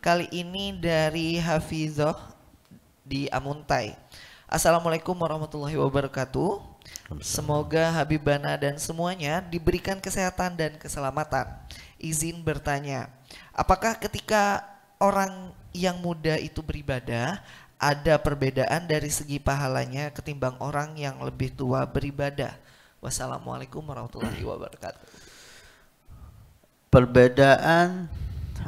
Kali ini dari Hafizoh di Amuntai. Assalamualaikum warahmatullahi wabarakatuh. Semoga Habibana dan semuanya diberikan kesehatan dan keselamatan. Izin bertanya, apakah ketika orang yang muda itu beribadah ada perbedaan dari segi pahalanya ketimbang orang yang lebih tua beribadah? Wassalamualaikum warahmatullahi wabarakatuh. Perbedaan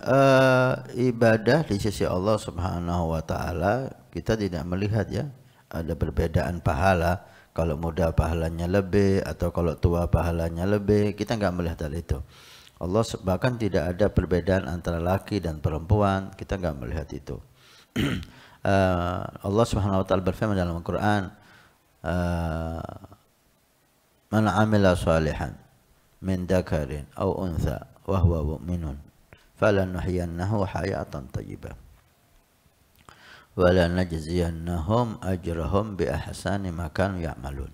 uh, ibadah di sisi Allah Subhanahu wa taala kita tidak melihat ya ada perbedaan pahala kalau muda pahalanya lebih atau kalau tua pahalanya lebih kita nggak melihat hal itu Allah bahkan tidak ada perbedaan antara laki dan perempuan kita nggak melihat itu uh, Allah Subhanahu wa taala berfirman dalam Al-Qur'an uh, man amila salihan min dakarin atau untha wa huwa mu'minun falanuhyiyannahu hayatan thayyibah wala najziyannahum ajrahum bi ahsani ma kanu ya'malun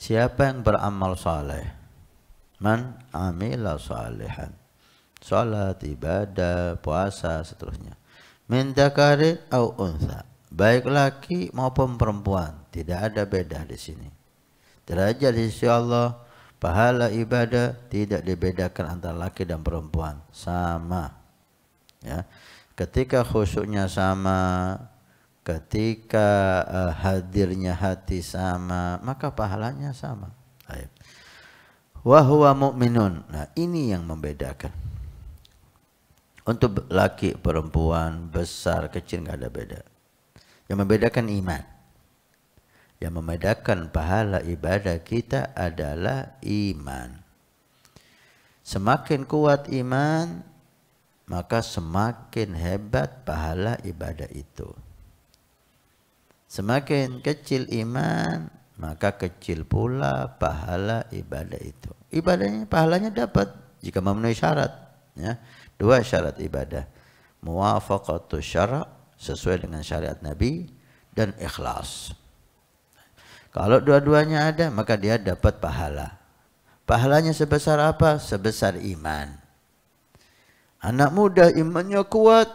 siapa yang beramal saleh man amila salihan salat ibadah puasa seterusnya min dzakari au untha baik laki maupun perempuan tidak ada beda di sini derajat di sisi Allah Pahala ibadah tidak dibedakan antara laki dan perempuan, sama. Ya. Ketika khusyuknya sama, ketika uh, hadirnya hati sama, maka pahalanya sama. Baik. Wahwa Nah, ini yang membedakan. Untuk laki, perempuan, besar, kecil nggak ada beda. Yang membedakan iman. Yang membedakan pahala ibadah kita adalah iman. Semakin kuat iman, maka semakin hebat pahala ibadah itu. Semakin kecil iman, maka kecil pula pahala ibadah itu. Ibadahnya pahalanya dapat jika memenuhi syarat, ya. Dua syarat ibadah. Muwafaqatu syara' sesuai dengan syariat Nabi dan ikhlas. Kalau dua-duanya ada, maka dia dapat pahala. Pahalanya sebesar apa? Sebesar iman. Anak muda imannya kuat,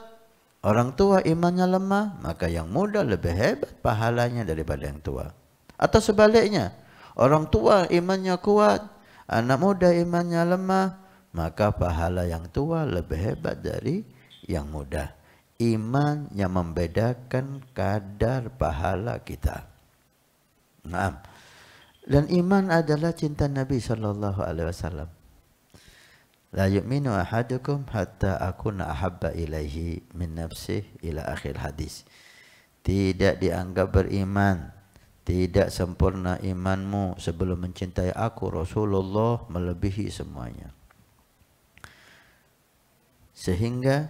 orang tua imannya lemah, maka yang muda lebih hebat pahalanya daripada yang tua. Atau sebaliknya, orang tua imannya kuat, anak muda imannya lemah, maka pahala yang tua lebih hebat dari yang muda. Iman yang membedakan kadar pahala kita. Nah. Dan iman adalah cinta Nabi sallallahu alaihi wasallam. La yu'minu ahadukum hatta akuna ahabba ilaihi min nafsih ila akhir hadis. Tidak dianggap beriman, tidak sempurna imanmu sebelum mencintai aku Rasulullah melebihi semuanya. Sehingga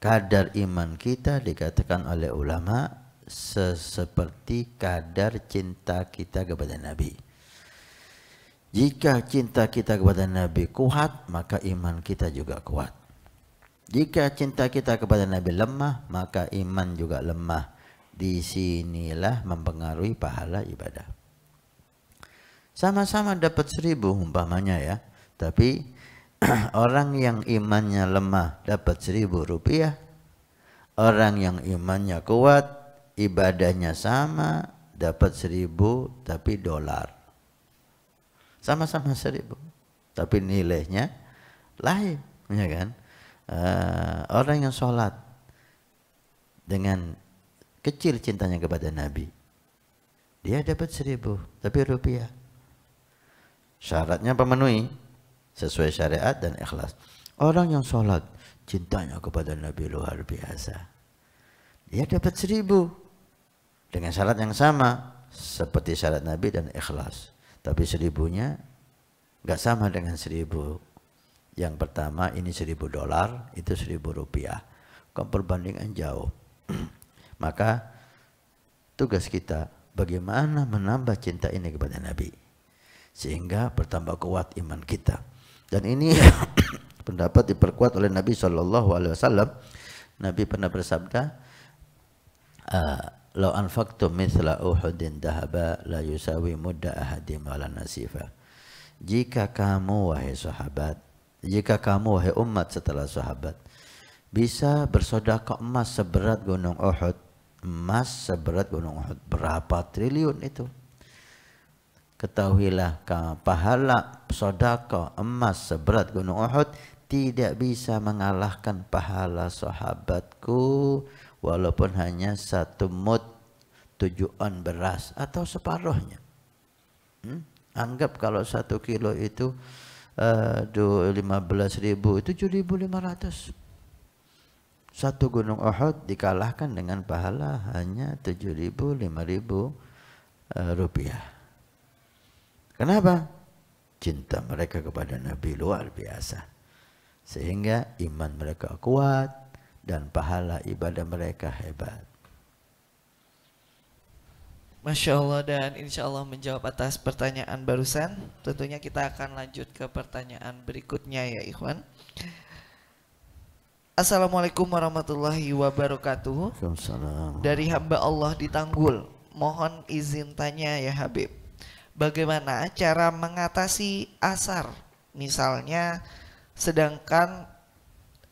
kadar iman kita dikatakan oleh ulama seseperti kadar cinta kita kepada Nabi. Jika cinta kita kepada Nabi kuat, maka iman kita juga kuat. Jika cinta kita kepada Nabi lemah, maka iman juga lemah. Disinilah mempengaruhi pahala ibadah. Sama-sama dapat seribu umpamanya ya. Tapi orang yang imannya lemah dapat seribu rupiah. Orang yang imannya kuat ibadahnya sama, dapat seribu tapi dolar. Sama-sama seribu, tapi nilainya lain, ya kan? Uh, orang yang sholat dengan kecil cintanya kepada Nabi, dia dapat seribu, tapi rupiah. Syaratnya pemenuhi sesuai syariat dan ikhlas. Orang yang sholat cintanya kepada Nabi luar biasa. Dia dapat seribu, dengan syarat yang sama seperti syarat Nabi dan ikhlas. Tapi seribunya nggak sama dengan seribu. Yang pertama ini seribu dolar, itu seribu rupiah. Kok perbandingan jauh. Maka tugas kita bagaimana menambah cinta ini kepada Nabi. Sehingga bertambah kuat iman kita. Dan ini pendapat diperkuat oleh Nabi Shallallahu Alaihi Wasallam. Nabi pernah bersabda, ah, Lau anfaktum mithla uhudin dahaba la yusawi mudda ahadim wala nasifa. Jika kamu wahai sahabat, jika kamu wahai umat setelah sahabat, bisa bersodakah emas seberat gunung Uhud, emas seberat gunung Uhud, berapa triliun itu? Ketahuilah pahala sodakah emas seberat gunung Uhud tidak bisa mengalahkan pahala sahabatku walaupun hanya satu mut on beras atau separohnya, Hmm? Anggap kalau satu kilo itu uh, eh, 15 ribu, ribu lima ratus Satu gunung Uhud dikalahkan dengan pahala hanya tujuh ribu lima ribu eh, rupiah. Kenapa? Cinta mereka kepada Nabi luar biasa. Sehingga iman mereka kuat, dan pahala ibadah mereka hebat. Masya Allah dan insya Allah menjawab atas pertanyaan barusan. Tentunya kita akan lanjut ke pertanyaan berikutnya ya Ikhwan. Assalamualaikum warahmatullahi wabarakatuh. Dari hamba Allah di Tanggul. Mohon izin tanya ya Habib. Bagaimana cara mengatasi asar? Misalnya sedangkan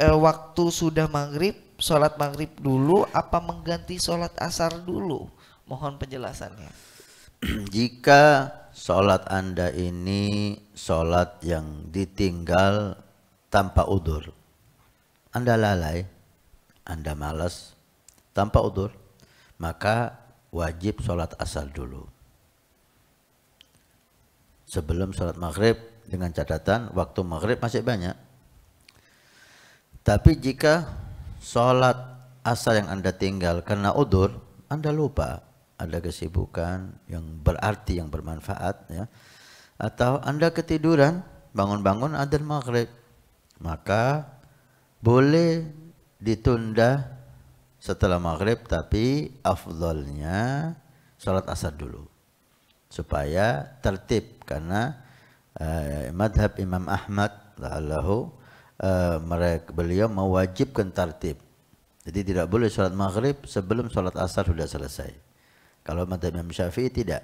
e, waktu sudah maghrib sholat maghrib dulu apa mengganti sholat asar dulu mohon penjelasannya jika sholat anda ini sholat yang ditinggal tanpa udur anda lalai anda malas tanpa udur maka wajib sholat asar dulu sebelum sholat maghrib dengan catatan waktu maghrib masih banyak tapi jika sholat asar yang Anda tinggal karena udur, Anda lupa ada kesibukan yang berarti, yang bermanfaat. ya Atau Anda ketiduran, bangun-bangun adzan maghrib. Maka boleh ditunda setelah maghrib tapi afdolnya sholat asar dulu supaya tertib karena eh, madhab Imam Ahmad lalahu uh, mereka beliau mewajibkan tartib. Jadi tidak boleh sholat maghrib sebelum sholat asar sudah selesai. Kalau mata Imam Syafi'i tidak.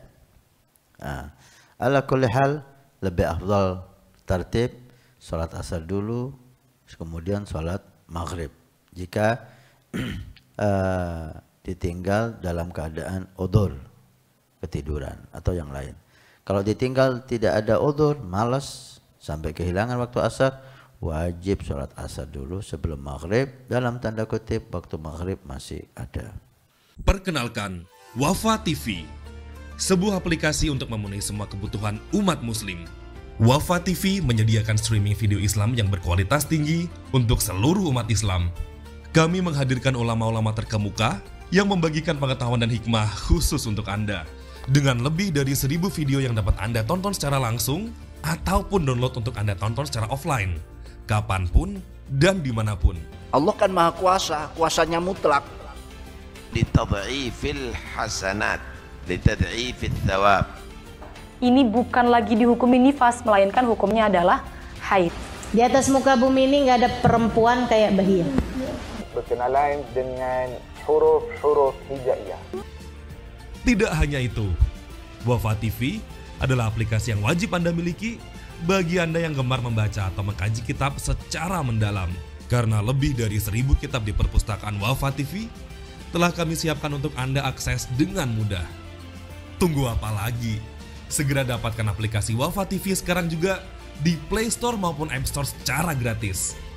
Nah, ala kulli hal lebih afdal tartib sholat asar dulu kemudian sholat maghrib. Jika uh, ditinggal dalam keadaan odol ketiduran atau yang lain. Kalau ditinggal tidak ada odol, malas sampai kehilangan waktu asar, wajib sholat asar dulu sebelum maghrib dalam tanda kutip waktu maghrib masih ada. Perkenalkan Wafa TV, sebuah aplikasi untuk memenuhi semua kebutuhan umat muslim. Wafa TV menyediakan streaming video Islam yang berkualitas tinggi untuk seluruh umat Islam. Kami menghadirkan ulama-ulama terkemuka yang membagikan pengetahuan dan hikmah khusus untuk Anda. Dengan lebih dari seribu video yang dapat Anda tonton secara langsung ataupun download untuk Anda tonton secara offline kapanpun, dan dimanapun. Allah kan maha kuasa, kuasanya mutlak. Litad'ifil hasanat, litad'ifil thawab. Ini bukan lagi dihukumi nifas, melainkan hukumnya adalah haid. Di atas muka bumi ini nggak ada perempuan kayak bahia. Berkenalan dengan huruf-huruf hijaiyah. Tidak hanya itu, Wafa TV adalah aplikasi yang wajib Anda miliki bagi Anda yang gemar membaca atau mengkaji kitab secara mendalam. Karena lebih dari seribu kitab di perpustakaan Wafa TV telah kami siapkan untuk Anda akses dengan mudah. Tunggu apa lagi? Segera dapatkan aplikasi Wafa TV sekarang juga di Play Store maupun App Store secara gratis.